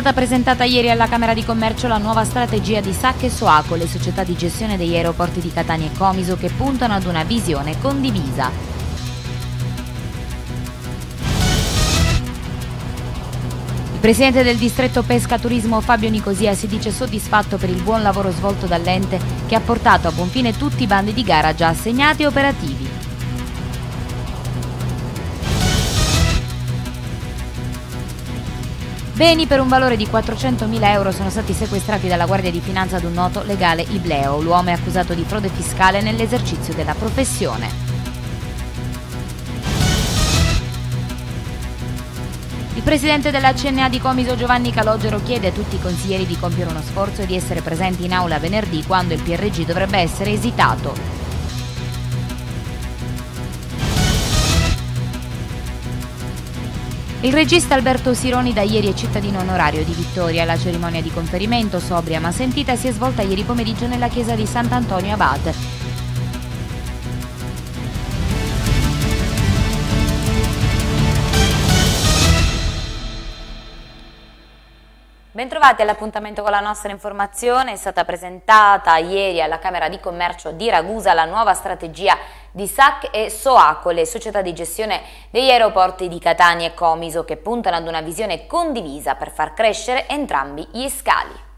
stata presentata ieri alla Camera di Commercio la nuova strategia di SAC e SOACO, le società di gestione degli aeroporti di Catania e Comiso che puntano ad una visione condivisa. Il presidente del distretto Pesca Turismo Fabio Nicosia si dice soddisfatto per il buon lavoro svolto dall'ente che ha portato a buon fine tutti i bandi di gara già assegnati e operativi. Beni per un valore di 400.000 euro sono stati sequestrati dalla Guardia di Finanza ad un noto legale Ibleo. L'uomo è accusato di frode fiscale nell'esercizio della professione. Il presidente della CNA di Comiso Giovanni Calogero chiede a tutti i consiglieri di compiere uno sforzo e di essere presenti in aula venerdì quando il PRG dovrebbe essere esitato. Il regista Alberto Sironi da ieri è cittadino onorario di Vittoria. La cerimonia di conferimento, sobria ma sentita, si è svolta ieri pomeriggio nella chiesa di Sant'Antonio Abate. Bentrovati all'appuntamento con la nostra informazione, è stata presentata ieri alla Camera di Commercio di Ragusa la nuova strategia di SAC e SOACO, le società di gestione degli aeroporti di Catania e Comiso che puntano ad una visione condivisa per far crescere entrambi gli scali.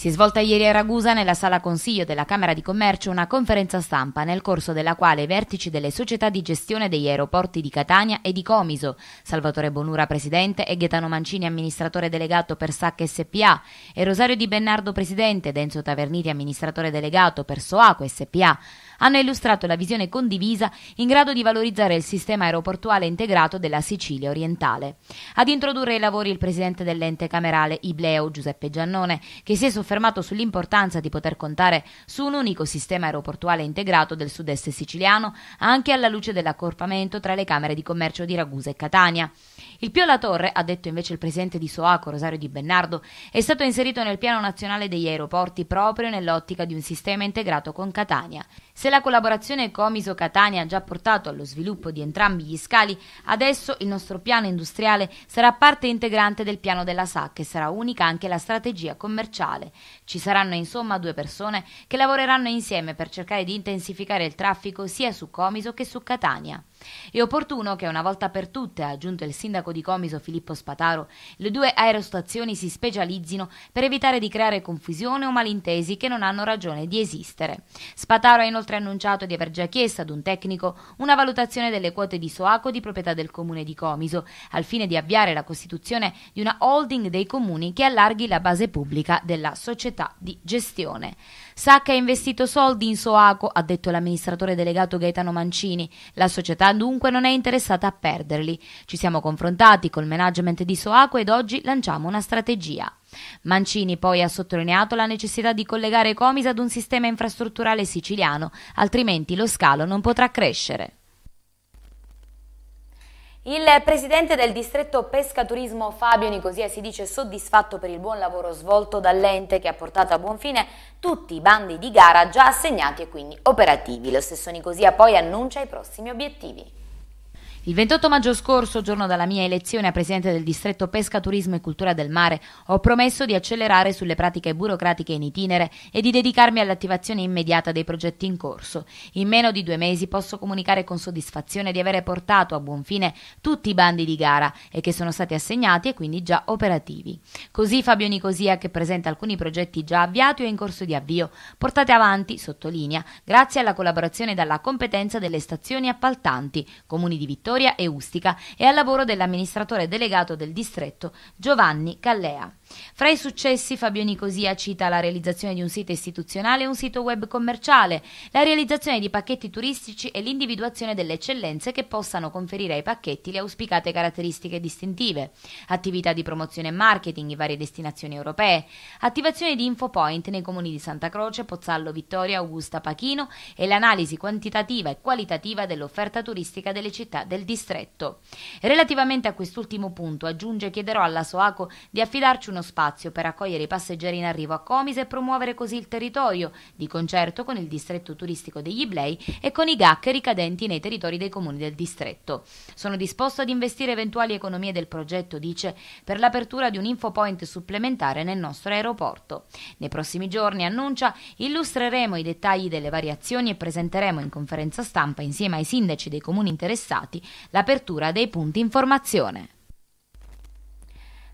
Si è svolta ieri a Ragusa nella sala consiglio della Camera di Commercio una conferenza stampa nel corso della quale i vertici delle società di gestione degli aeroporti di Catania e di Comiso, Salvatore Bonura presidente e Gaetano Mancini amministratore delegato per SAC SPA e Rosario Di Bennardo presidente, Denzo Taverniti amministratore delegato per SOACO SPA, hanno illustrato la visione condivisa in grado di valorizzare il sistema aeroportuale integrato della Sicilia orientale. Ad introdurre i lavori il presidente dell'ente camerale Ibleo Giuseppe Giannone, che si è soffermato sull'importanza di poter contare su un unico sistema aeroportuale integrato del sud-est siciliano, anche alla luce dell'accorpamento tra le Camere di Commercio di Ragusa e Catania. Il Pio La Torre, ha detto invece il presidente di Soaco Rosario Di Bennardo, è stato inserito nel piano nazionale degli aeroporti proprio nell'ottica di un sistema integrato con Catania. Se se la collaborazione Comiso Catania ha già portato allo sviluppo di entrambi gli scali, adesso il nostro piano industriale sarà parte integrante del piano della SAC e sarà unica anche la strategia commerciale. Ci saranno insomma due persone che lavoreranno insieme per cercare di intensificare il traffico sia su Comiso che su Catania. È opportuno che una volta per tutte, ha aggiunto il sindaco di Comiso Filippo Spataro, le due aerostazioni si specializzino per evitare di creare confusione o malintesi che non hanno ragione di esistere. Spataro ha inoltre annunciato di aver già chiesto ad un tecnico una valutazione delle quote di Soaco di proprietà del comune di Comiso, al fine di avviare la costituzione di una holding dei comuni che allarghi la base pubblica della società di gestione. Sacca ha investito soldi in Soaco, ha detto l'amministratore delegato Gaetano Mancini. La società dunque non è interessata a perderli. Ci siamo confrontati col management di Soaco ed oggi lanciamo una strategia. Mancini poi ha sottolineato la necessità di collegare Comis ad un sistema infrastrutturale siciliano, altrimenti lo scalo non potrà crescere. Il presidente del distretto Pescaturismo Fabio Nicosia si dice soddisfatto per il buon lavoro svolto dall'ente che ha portato a buon fine tutti i bandi di gara già assegnati e quindi operativi. Lo stesso Nicosia poi annuncia i prossimi obiettivi. Il 28 maggio scorso, giorno dalla mia elezione a presidente del distretto Pesca, Turismo e Cultura del Mare, ho promesso di accelerare sulle pratiche burocratiche in itinere e di dedicarmi all'attivazione immediata dei progetti in corso. In meno di due mesi posso comunicare con soddisfazione di avere portato a buon fine tutti i bandi di gara e che sono stati assegnati e quindi già operativi. Così Fabio Nicosia, che presenta alcuni progetti già avviati o in corso di avvio, portati avanti, sottolinea, grazie alla collaborazione e alla competenza delle stazioni appaltanti, comuni di Vittoria Vittoria e Ustica e al lavoro dell'amministratore delegato del distretto Giovanni Callea. Fra i successi Fabio Nicosia cita la realizzazione di un sito istituzionale e un sito web commerciale, la realizzazione di pacchetti turistici e l'individuazione delle eccellenze che possano conferire ai pacchetti le auspicate caratteristiche distintive, attività di promozione e marketing in varie destinazioni europee, attivazione di infopoint nei comuni di Santa Croce, Pozzallo, Vittoria, Augusta, Pachino e l'analisi quantitativa e qualitativa dell'offerta turistica delle città del distretto. Relativamente a quest'ultimo punto aggiunge chiederò alla Soaco di affidarci uno meno spazio per accogliere i passeggeri in arrivo a Comise e promuovere così il territorio, di concerto con il distretto turistico degli Iblei e con i GAC ricadenti nei territori dei comuni del distretto. Sono disposto ad investire eventuali economie del progetto, dice, per l'apertura di un infopoint supplementare nel nostro aeroporto. Nei prossimi giorni, annuncia, illustreremo i dettagli delle variazioni e presenteremo in conferenza stampa insieme ai sindaci dei comuni interessati l'apertura dei punti informazione.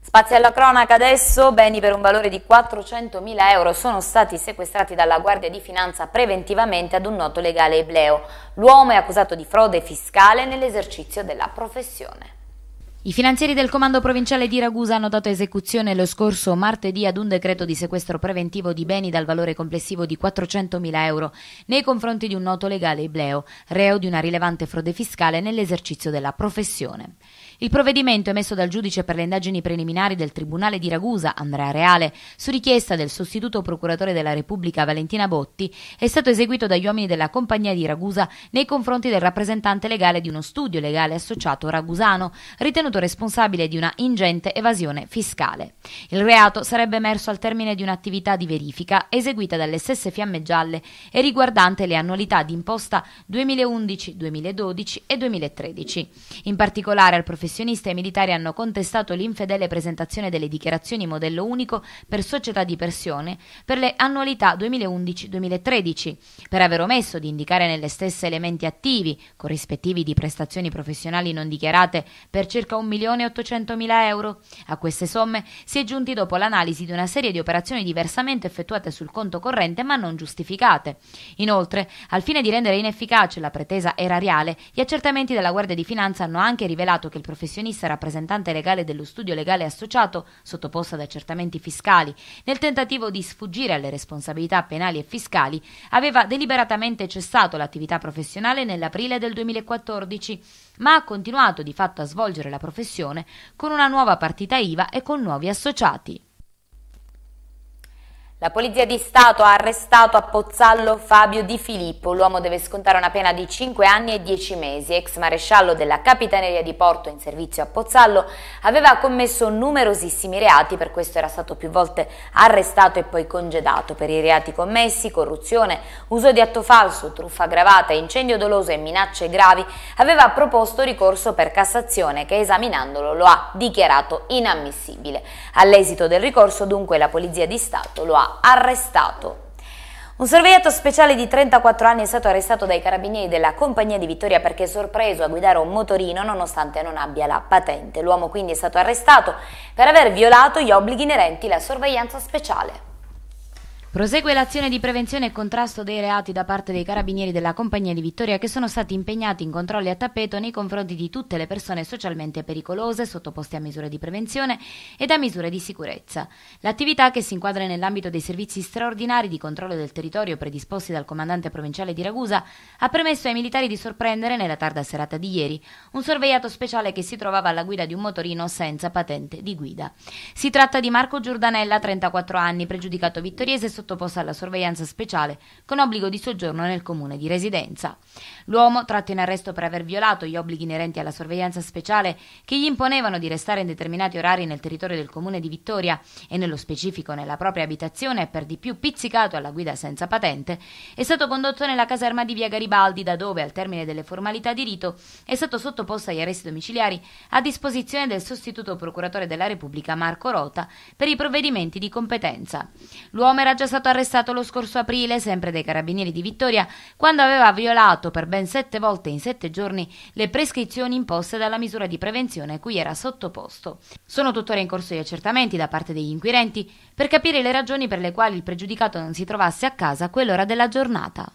Spazi alla cronaca adesso, beni per un valore di 400.000 euro sono stati sequestrati dalla Guardia di Finanza preventivamente ad un noto legale ebleo. L'uomo è accusato di frode fiscale nell'esercizio della professione. I finanzieri del Comando Provinciale di Ragusa hanno dato esecuzione lo scorso martedì ad un decreto di sequestro preventivo di beni dal valore complessivo di 400.000 euro nei confronti di un noto legale Ibleo, reo di una rilevante frode fiscale nell'esercizio della professione. Il provvedimento emesso dal giudice per le indagini preliminari del Tribunale di Ragusa, Andrea Reale, su richiesta del sostituto procuratore della Repubblica Valentina Botti, è stato eseguito dagli uomini della Compagnia di Ragusa nei confronti del rappresentante legale di uno studio legale associato ragusano, ritenuto stato responsabile di una ingente evasione fiscale. Il reato sarebbe emerso al termine di un'attività di verifica eseguita dalle stesse Fiamme Gialle e riguardante le annualità di imposta 2011, 2012 e 2013. In particolare al professionista i militari hanno contestato l'infedele presentazione delle dichiarazioni modello unico per società di persone per le annualità 2011-2013, per aver omesso di indicare nelle stesse elementi attivi, corrispettivi di prestazioni professionali non dichiarate per circa 1.800.000 euro. A queste somme si è giunti dopo l'analisi di una serie di operazioni diversamente effettuate sul conto corrente ma non giustificate. Inoltre, al fine di rendere inefficace la pretesa erariale, gli accertamenti della Guardia di Finanza hanno anche rivelato che il professionista rappresentante legale dello studio legale associato, sottoposto ad accertamenti fiscali, nel tentativo di sfuggire alle responsabilità penali e fiscali, aveva deliberatamente cessato l'attività professionale nell'aprile del 2014 ma ha continuato di fatto a svolgere la professione con una nuova partita IVA e con nuovi associati. La Polizia di Stato ha arrestato a Pozzallo Fabio Di Filippo. L'uomo deve scontare una pena di 5 anni e 10 mesi. Ex maresciallo della Capitaneria di Porto in servizio a Pozzallo aveva commesso numerosissimi reati, per questo era stato più volte arrestato e poi congedato per i reati commessi, corruzione, uso di atto falso, truffa aggravata, incendio doloso e minacce gravi. Aveva proposto ricorso per Cassazione che esaminandolo lo ha dichiarato inammissibile. All'esito del ricorso dunque la Polizia di Stato lo ha arrestato. Un sorvegliato speciale di 34 anni è stato arrestato dai carabinieri della compagnia di Vittoria perché è sorpreso a guidare un motorino nonostante non abbia la patente. L'uomo quindi è stato arrestato per aver violato gli obblighi inerenti alla sorveglianza speciale. Prosegue l'azione di prevenzione e contrasto dei reati da parte dei carabinieri della Compagnia di Vittoria che sono stati impegnati in controlli a tappeto nei confronti di tutte le persone socialmente pericolose sottoposte a misure di prevenzione e a misure di sicurezza. L'attività che si inquadra nell'ambito dei servizi straordinari di controllo del territorio predisposti dal comandante provinciale di Ragusa ha permesso ai militari di sorprendere nella tarda serata di ieri un sorvegliato speciale che si trovava alla guida di un motorino senza patente di guida. Si tratta di Marco Giordanella, 34 anni, pregiudicato vittoriese sotto sottoposta alla sorveglianza speciale con obbligo di soggiorno nel comune di residenza. L'uomo, tratto in arresto per aver violato gli obblighi inerenti alla sorveglianza speciale che gli imponevano di restare in determinati orari nel territorio del comune di Vittoria e nello specifico nella propria abitazione e per di più pizzicato alla guida senza patente, è stato condotto nella caserma di via Garibaldi da dove, al termine delle formalità di rito, è stato sottoposto agli arresti domiciliari a disposizione del sostituto procuratore della Repubblica Marco Rota per i provvedimenti di competenza. L'uomo era già è stato arrestato lo scorso aprile, sempre dai carabinieri di Vittoria, quando aveva violato per ben sette volte in sette giorni le prescrizioni imposte dalla misura di prevenzione a cui era sottoposto. Sono tuttora in corso gli accertamenti da parte degli inquirenti per capire le ragioni per le quali il pregiudicato non si trovasse a casa a quell'ora della giornata.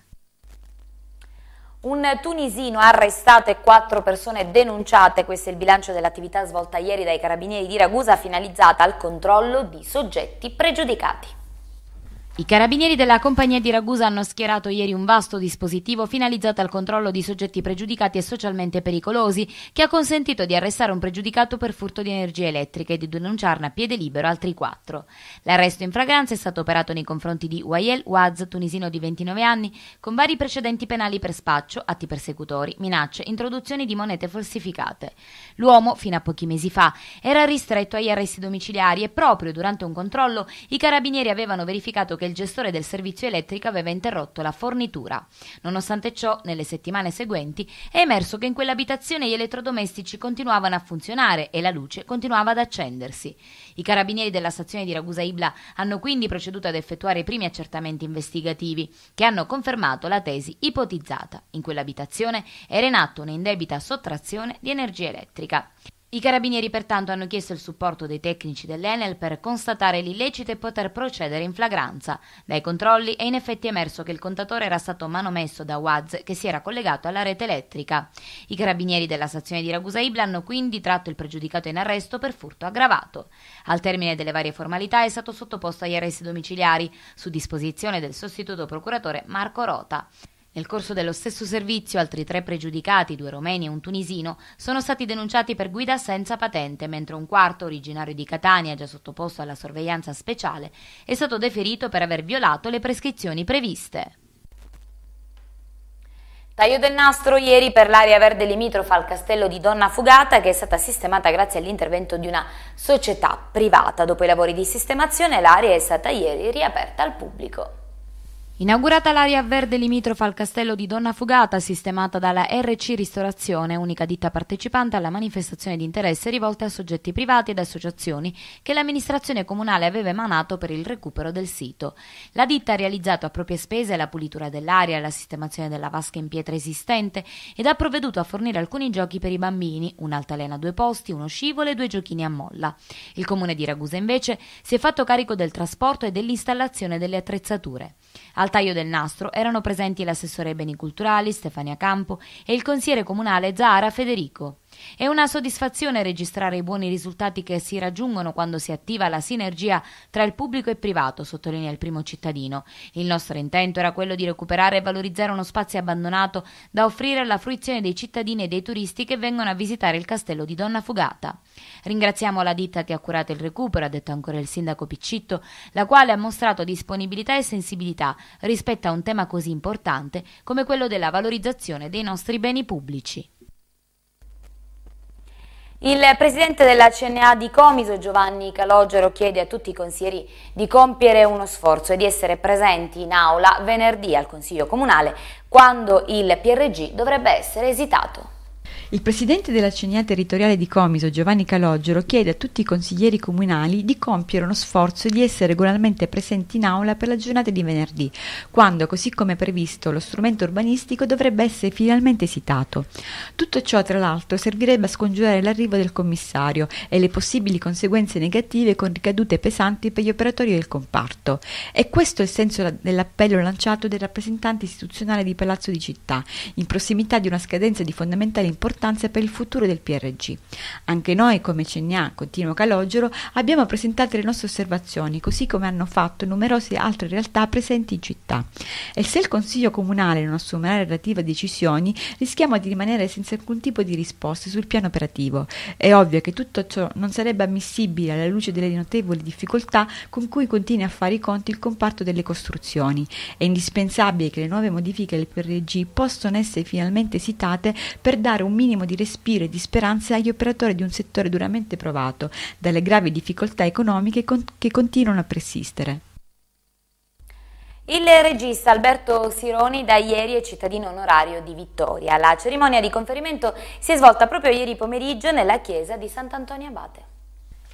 Un tunisino ha arrestato e quattro persone denunciate, questo è il bilancio dell'attività svolta ieri dai carabinieri di Ragusa finalizzata al controllo di soggetti pregiudicati. I carabinieri della compagnia di Ragusa hanno schierato ieri un vasto dispositivo finalizzato al controllo di soggetti pregiudicati e socialmente pericolosi che ha consentito di arrestare un pregiudicato per furto di energia elettrica e di denunciarne a piede libero altri quattro. L'arresto in fragranza è stato operato nei confronti di Wael Waz, tunisino di 29 anni, con vari precedenti penali per spaccio, atti persecutori, minacce, introduzioni di monete falsificate. L'uomo, fino a pochi mesi fa, era ristretto agli arresti domiciliari e proprio durante un controllo i carabinieri avevano verificato che il gestore del servizio elettrico aveva interrotto la fornitura. Nonostante ciò, nelle settimane seguenti è emerso che in quell'abitazione gli elettrodomestici continuavano a funzionare e la luce continuava ad accendersi. I carabinieri della stazione di Ragusa Ibla hanno quindi proceduto ad effettuare i primi accertamenti investigativi che hanno confermato la tesi ipotizzata. In quell'abitazione era in atto un'indebita sottrazione di energia elettrica. I carabinieri pertanto hanno chiesto il supporto dei tecnici dell'Enel per constatare l'illecito e poter procedere in flagranza. Dai controlli è in effetti emerso che il contatore era stato manomesso da Waz che si era collegato alla rete elettrica. I carabinieri della stazione di Ragusa Ibla hanno quindi tratto il pregiudicato in arresto per furto aggravato. Al termine delle varie formalità è stato sottoposto agli arresti domiciliari su disposizione del sostituto procuratore Marco Rota. Nel corso dello stesso servizio altri tre pregiudicati, due romeni e un tunisino, sono stati denunciati per guida senza patente, mentre un quarto, originario di Catania, già sottoposto alla sorveglianza speciale, è stato deferito per aver violato le prescrizioni previste. Taglio del nastro ieri per l'area verde limitrofa al castello di Donna Fugata che è stata sistemata grazie all'intervento di una società privata. Dopo i lavori di sistemazione l'area è stata ieri riaperta al pubblico. Inaugurata l'area verde limitrofa al castello di Donna Fugata, sistemata dalla RC Ristorazione, unica ditta partecipante alla manifestazione di interesse rivolta a soggetti privati ed associazioni che l'amministrazione comunale aveva emanato per il recupero del sito. La ditta ha realizzato a proprie spese la pulitura dell'aria, la sistemazione della vasca in pietra esistente ed ha provveduto a fornire alcuni giochi per i bambini, un'altalena a due posti, uno scivolo e due giochini a molla. Il comune di Ragusa invece si è fatto carico del trasporto e dell'installazione delle attrezzature. Al taglio del nastro erano presenti l'assessore ai beni culturali Stefania Campo e il consigliere comunale Zahara Federico. È una soddisfazione registrare i buoni risultati che si raggiungono quando si attiva la sinergia tra il pubblico e il privato, sottolinea il primo cittadino. Il nostro intento era quello di recuperare e valorizzare uno spazio abbandonato da offrire alla fruizione dei cittadini e dei turisti che vengono a visitare il castello di Donna Fugata. Ringraziamo la ditta che ha curato il recupero, ha detto ancora il sindaco Piccitto, la quale ha mostrato disponibilità e sensibilità rispetto a un tema così importante come quello della valorizzazione dei nostri beni pubblici. Il presidente della CNA di Comiso, Giovanni Calogero, chiede a tutti i consiglieri di compiere uno sforzo e di essere presenti in aula venerdì al Consiglio Comunale, quando il PRG dovrebbe essere esitato. Il presidente della CNIA territoriale di Comiso, Giovanni Calogero, chiede a tutti i consiglieri comunali di compiere uno sforzo e di essere regolarmente presenti in aula per la giornata di venerdì, quando, così come previsto, lo strumento urbanistico dovrebbe essere finalmente esitato. Tutto ciò, tra l'altro, servirebbe a scongiurare l'arrivo del commissario e le possibili conseguenze negative con ricadute pesanti per gli operatori del comparto. E questo è il senso dell'appello lanciato dai rappresentanti istituzionali di Palazzo di Città, in prossimità di una scadenza di fondamentale importanza importanza per il futuro del PRG. Anche noi, come CNA, continuo Calogero, abbiamo presentato le nostre osservazioni, così come hanno fatto numerose altre realtà presenti in città. E se il Consiglio Comunale non assumerà relative decisioni, rischiamo di rimanere senza alcun tipo di risposte sul piano operativo. È ovvio che tutto ciò non sarebbe ammissibile alla luce delle notevoli difficoltà con cui continua a fare i conti il comparto delle costruzioni. È indispensabile che le nuove modifiche del PRG possano essere finalmente esitate per dare un minimo minimo di respiro e di speranza agli operatori di un settore duramente provato dalle gravi difficoltà economiche con che continuano a persistere. Il regista Alberto Sironi da ieri è cittadino onorario di Vittoria. La cerimonia di conferimento si è svolta proprio ieri pomeriggio nella chiesa di Sant'Antonio Abate.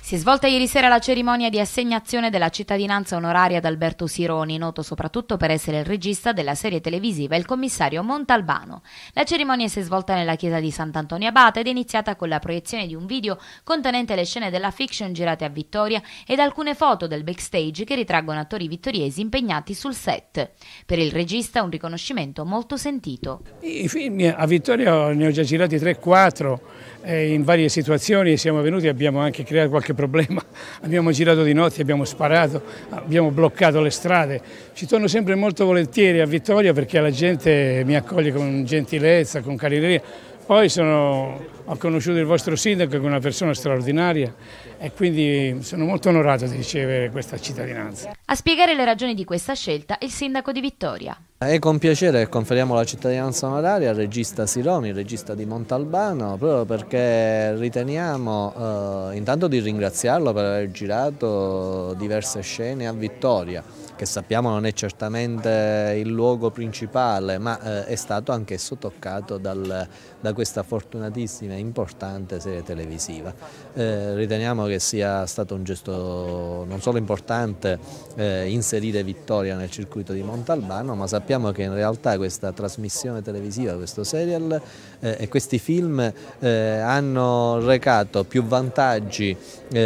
Si è svolta ieri sera la cerimonia di assegnazione della cittadinanza onoraria ad Alberto Sironi, noto soprattutto per essere il regista della serie televisiva Il commissario Montalbano. La cerimonia si è svolta nella chiesa di Sant'Antonio Abate ed è iniziata con la proiezione di un video contenente le scene della fiction girate a Vittoria ed alcune foto del backstage che ritraggono attori vittoriesi impegnati sul set. Per il regista un riconoscimento molto sentito. I film a Vittoria ne ho già girati 3-4 eh, in varie situazioni, siamo venuti e abbiamo anche creato qualche problema. Abbiamo girato di notte, abbiamo sparato, abbiamo bloccato le strade. Ci torno sempre molto volentieri a Vittoria perché la gente mi accoglie con gentilezza, con carineria poi sono, ho conosciuto il vostro sindaco che è una persona straordinaria e quindi sono molto onorato di ricevere questa cittadinanza. A spiegare le ragioni di questa scelta il sindaco di Vittoria. È con piacere che conferiamo la cittadinanza onoraria al regista Sironi, il regista di Montalbano, proprio perché riteniamo eh, intanto di ringraziarlo per aver girato diverse scene a Vittoria che sappiamo non è certamente il luogo principale, ma eh, è stato anch'esso toccato dal, da questa fortunatissima e importante serie televisiva. Eh, riteniamo che sia stato un gesto non solo importante eh, inserire Vittoria nel circuito di Montalbano, ma sappiamo che in realtà questa trasmissione televisiva, questo serial eh, e questi film eh, hanno recato più vantaggi eh,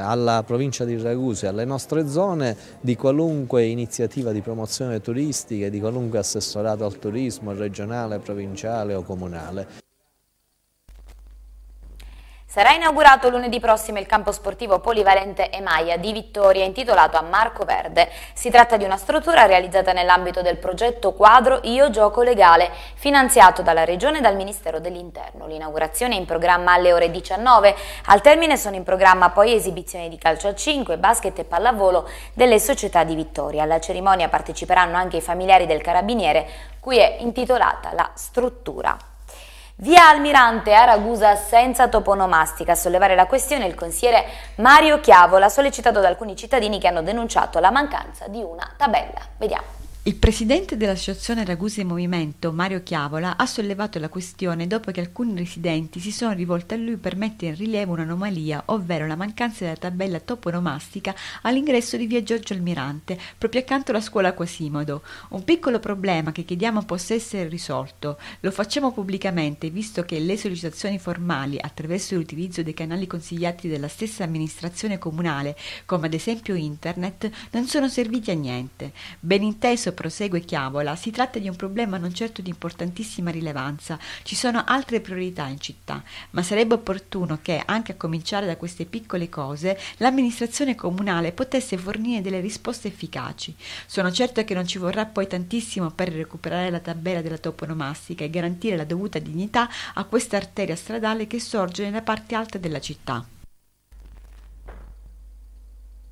alla provincia di Ragusa e alle nostre zone di qualunque iniziativa di promozione turistica e di qualunque assessorato al turismo regionale, provinciale o comunale. Sarà inaugurato lunedì prossimo il campo sportivo polivalente Emaia di Vittoria intitolato a Marco Verde. Si tratta di una struttura realizzata nell'ambito del progetto quadro Io Gioco Legale, finanziato dalla Regione e dal Ministero dell'Interno. L'inaugurazione è in programma alle ore 19. Al termine sono in programma poi esibizioni di calcio a 5, basket e pallavolo delle società di Vittoria. Alla cerimonia parteciperanno anche i familiari del carabiniere, cui è intitolata la struttura. Via Almirante a Ragusa senza toponomastica. A sollevare la questione il consigliere Mario Chiavola, sollecitato da alcuni cittadini che hanno denunciato la mancanza di una tabella. Vediamo. Il presidente dell'associazione Ragusa in Movimento, Mario Chiavola, ha sollevato la questione dopo che alcuni residenti si sono rivolti a lui per mettere in rilievo un'anomalia, ovvero la mancanza della tabella toponomastica all'ingresso di via Giorgio Almirante, proprio accanto alla scuola Quasimodo. Un piccolo problema che chiediamo possa essere risolto. Lo facciamo pubblicamente, visto che le sollecitazioni formali, attraverso l'utilizzo dei canali consigliati dalla stessa amministrazione comunale, come ad esempio internet, non sono serviti a niente. Ben inteso prosegue Chiavola, si tratta di un problema non certo di importantissima rilevanza, ci sono altre priorità in città, ma sarebbe opportuno che, anche a cominciare da queste piccole cose, l'amministrazione comunale potesse fornire delle risposte efficaci. Sono certo che non ci vorrà poi tantissimo per recuperare la tabella della toponomastica e garantire la dovuta dignità a questa arteria stradale che sorge nella parte alta della città.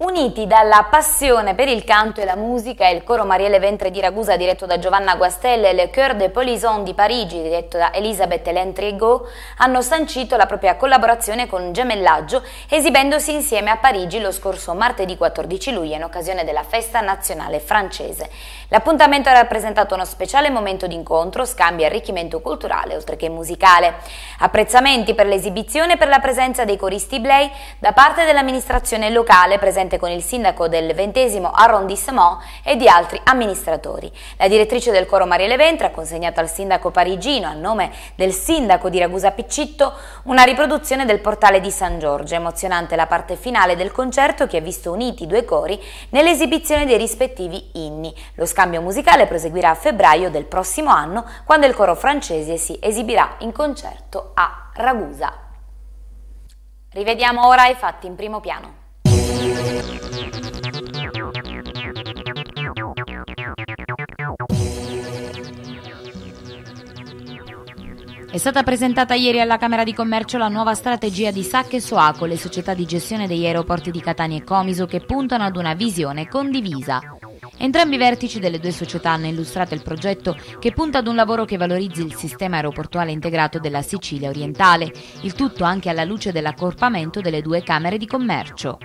Uniti dalla passione per il canto e la musica, il coro Marielle Ventre di Ragusa diretto da Giovanna Guastelle e le Coeur de Polison di Parigi diretto da Elisabeth Lentrigo hanno sancito la propria collaborazione con Gemellaggio esibendosi insieme a Parigi lo scorso martedì 14 luglio in occasione della festa nazionale francese. L'appuntamento ha rappresentato uno speciale momento di incontro, scambio e arricchimento culturale oltre che musicale. Apprezzamenti per l'esibizione e per la presenza dei coristi Blay da parte dell'amministrazione locale presente recentemente con il sindaco del XX arrondissement e di altri amministratori. La direttrice del coro Marielle Leventre ha consegnato al sindaco parigino, a nome del sindaco di Ragusa Piccitto, una riproduzione del portale di San Giorgio. Emozionante la parte finale del concerto che ha visto uniti i due cori nell'esibizione dei rispettivi inni. Lo scambio musicale proseguirà a febbraio del prossimo anno, quando il coro francese si esibirà in concerto a Ragusa. Rivediamo ora i fatti in primo piano. È stata presentata ieri alla Camera di Commercio la nuova strategia di SAC e Soaco, le società di gestione degli aeroporti di Catania e Comiso che puntano ad una visione condivisa. Entrambi i vertici delle due società hanno illustrato il progetto che punta ad un lavoro che valorizzi il sistema aeroportuale integrato della Sicilia orientale, il tutto anche alla luce dell'accorpamento delle due Camere di Commercio.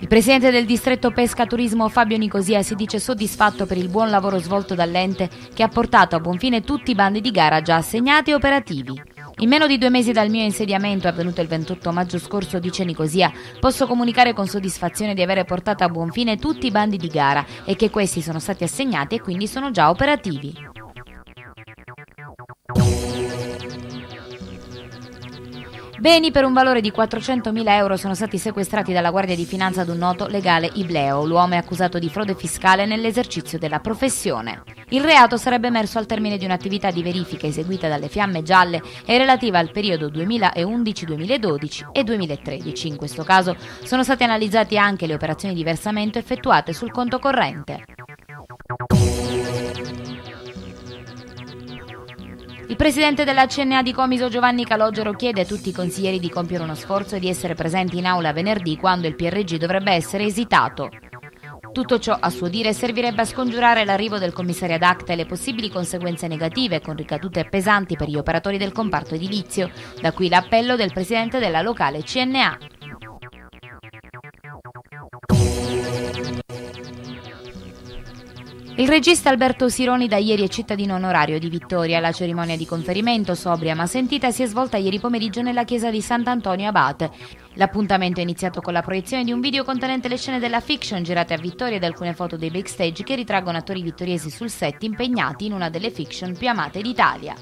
Il presidente del distretto Pesca Turismo Fabio Nicosia si dice soddisfatto per il buon lavoro svolto dall'ente che ha portato a buon fine tutti i bandi di gara già assegnati e operativi. In meno di due mesi dal mio insediamento, avvenuto il 28 maggio scorso, dice Nicosia, posso comunicare con soddisfazione di avere portato a buon fine tutti i bandi di gara e che questi sono stati assegnati e quindi sono già operativi. Beni per un valore di 400.000 euro sono stati sequestrati dalla Guardia di Finanza ad un noto legale Ibleo. L'uomo è accusato di frode fiscale nell'esercizio della professione. Il reato sarebbe emerso al termine di un'attività di verifica eseguita dalle Fiamme Gialle e relativa al periodo 2011-2012 e 2013. In questo caso sono state analizzate anche le operazioni di versamento effettuate sul conto corrente. Il presidente della CNA di Comiso Giovanni Calogero chiede a tutti i consiglieri di compiere uno sforzo e di essere presenti in aula venerdì quando il PRG dovrebbe essere esitato. Tutto ciò, a suo dire, servirebbe a scongiurare l'arrivo del commissario ad acta e le possibili conseguenze negative con ricadute pesanti per gli operatori del comparto edilizio, da qui l'appello del presidente della locale CNA. Il regista Alberto Sironi da ieri è cittadino onorario di Vittoria. La cerimonia di conferimento, sobria ma sentita, si è svolta ieri pomeriggio nella chiesa di Sant'Antonio Abate. L'appuntamento è iniziato con la proiezione di un video contenente le scene della fiction girate a Vittoria ed alcune foto dei backstage che ritraggono attori vittoriesi sul set impegnati in una delle fiction più amate d'Italia.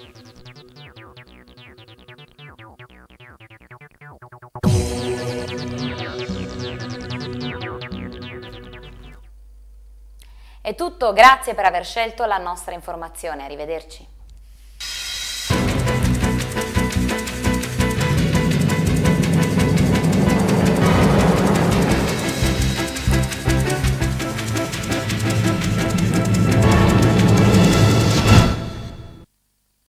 È tutto, grazie per aver scelto la nostra informazione, arrivederci.